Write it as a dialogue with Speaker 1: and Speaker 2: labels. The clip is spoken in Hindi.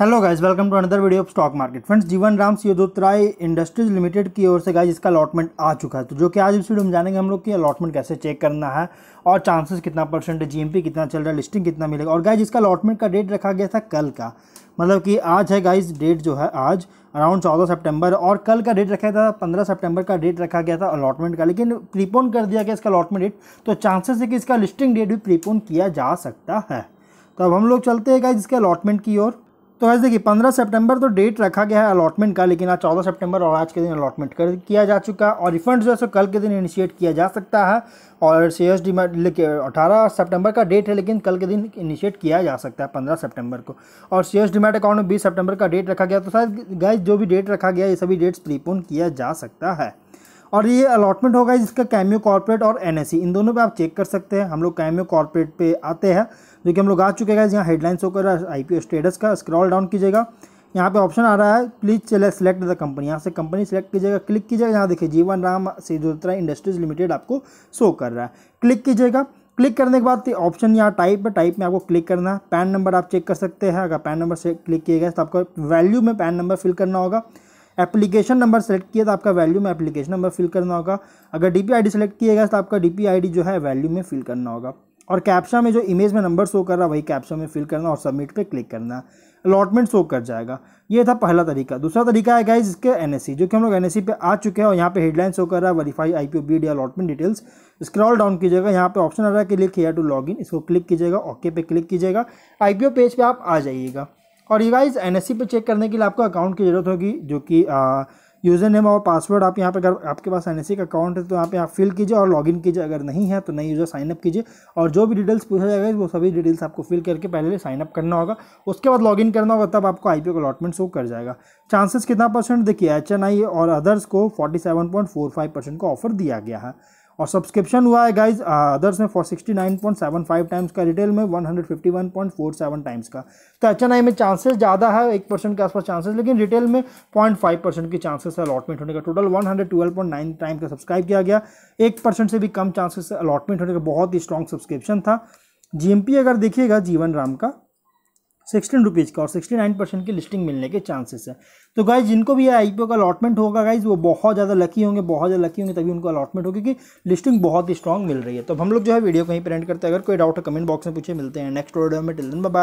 Speaker 1: Hello guys welcome to another video of stock market friends Jeevan Ram सियोदोत्राय industries limited की ओर से गाइस इसका अलॉटमेंट आ चुका है तो जो कि आज इस वीडियो में जानेंगे हम लोग कि अलॉटमेंट कैसे चेक करना है और चांसेस कितना परसेंट है जीएमपी कितना चल रहा है लिस्टिंग कितना मिलेगा और गाइज इसका अलॉटमेंट का डेट रखा गया था कल का मतलब कि आज है गाइज डेट जो है आज अराउंड चौदह सेप्टेम्बर और कल का डेट रखा था पंद्रह सेप्टेम्बर का डेट रखा गया था अलॉटमेंट का लेकिन प्रीपोन कर दिया गया इसका अलॉटमेंट डेट तो चांसेस है कि इसका लिस्टिंग डेट भी प्रीपोन किया जा सकता है तो अब हम लोग चलते हैं गाइज इसके अलॉटमेंट की ओर तो आज देखिए पंद्रह सितंबर तो डेट रखा गया है अलॉटमेंट का लेकिन आज चौदह सितंबर और आज के दिन अलॉटमेंट कर किया जा चुका है और रिफंड जो है सो कल के दिन इनिशिएट किया जा सकता है और सी एस डी अठारह सितंबर का डेट है लेकिन कल के दिन इनिशिएट किया जा सकता है पंद्रह सितंबर को और सी एस डी अकाउंट में बीस सितंबर का डेट रखा गया तो शायद गाइज जो भी डेट रखा गया ये सभी डेट्स प्रीपोन किया जा सकता है और ये अलॉटमेंट होगा जिसका कैम्यू कॉर्पोरेट और एन e। इन दोनों पे आप चेक कर सकते हैं हम लोग कैम्यू कॉर्पोरेट पे आते हैं जो कि हम लोग आ चुके हैं यहाँ हेडलाइंस होकर आई पी स्टेटस का स्क्रॉल डाउन कीजिएगा यहाँ पे ऑप्शन आ रहा है प्लीज चले सेलेक्ट द कंपनी यहाँ से कंपनी सेलेक्ट कीजिएगा क्लिक कीजिएगा यहाँ देखिए जीवन राम सेजोत्रा इंडस्ट्रीज लिमिटेड आपको शो कर रहा है क्लिक कीजिएगा क्लिक करने के बाद ऑप्शन तो यहाँ टाइप है टाइप में आपको क्लिक करना है पैन नंबर आप चेक कर सकते हैं अगर पैन नंबर से क्लिक किया गया तो आपको वैल्यू में पैन नंबर फिल करना होगा एप्लीकेशन नंबर सेलेक्ट किया तो आपका वैल्यू में एप्लीकेशन नंबर फिल करना होगा अगर डी पी सेलेक्ट किएगा तो आपका डी पी जो है वैल्यू में फिल करना होगा और कैप्शा में जो इमेज में नंबर शो कर रहा है वही कैप्शा में फिल करना और सबमिट पर क्लिक करना अलॉटमेंट शो कर जाएगा ये था पहला तरीका दूसरा तरीका है गाइज इसके एन जो कि हम लोग एन पे आ चुके हैं और यहाँ पे हेडलाइन शो कर रहा है verify I P D allotment details scroll down कीजिएगा यहाँ पे ऑप्शन आ रहा है कि लिख हेयर टू लॉग इन इसको क्लिक कीजिएगा ओके पे क्लिक कीजिएगा आई पेज पर पे आप आ जाइएगा और गाइज एन पर चेक करने के लिए आपको अकाउंट की ज़रूरत होगी जो कि यूज़र नेम और पासवर्ड आप यहाँ पे अगर आपके पास एन का अकाउंट है तो यहाँ पे आप फिल कीजिए और लॉगिन कीजिए अगर नहीं है तो नई यूज़र साइनअप कीजिए और जो भी डिटेल्स पूछा जाएगा वो सभी डिटेल्स आपको फिल करके पहले साइनअप करना होगा उसके बाद लॉगिन करना होगा तब आपको आई पी अलॉटमेंट शो कर जाएगा चांसेस कितना परसेंट देखिए एच और अदर्स को फोर्टी परसेंट का ऑफर दिया गया है और सब्सक्रिप्शन हुआ है गाइज अदर्स में four sixty nine point seven five times का रिटेल में one hundred fifty one point four seven times का तो एच एन आई में चांसेस ज़्यादा है एक परसेंट के आसपास चांसेस लेकिन रिटेल में पॉइंट फाइव परसेंट की चांसेस है अलॉटमेंट होने का total one hundred twelve point nine time का सब्सक्राइब किया गया एक परसेंट से भी कम चांसेस अलॉटमेंट होने का बहुत ही स्ट्रॉन्ग सब्सक्रिप्शन था पी अगर देखिएगा जीवन राम का सिक्सटीन रुपीज़ का और सिक्सटी नाइन परसेंट की लिस्टिंग मिलने के चांसेस है तो गाइज जिनको भी ये आई का अलॉटमेंट होगा गाइज वो बहुत ज़्यादा लकी होंगे बहुत ज़्यादा लकी होंगे तभी उनको अलॉटमेंट होगी कि लिस्टिंग बहुत ही स्ट्रॉग मिल रही है तो हम लोग जो है वीडियो कहीं प्रेंट करते हैं अगर कोई डाउट है कमेंट बॉक्स में पूछे मिलते हैं नेक्स्ट ऑर्डर में टिल दिन बाय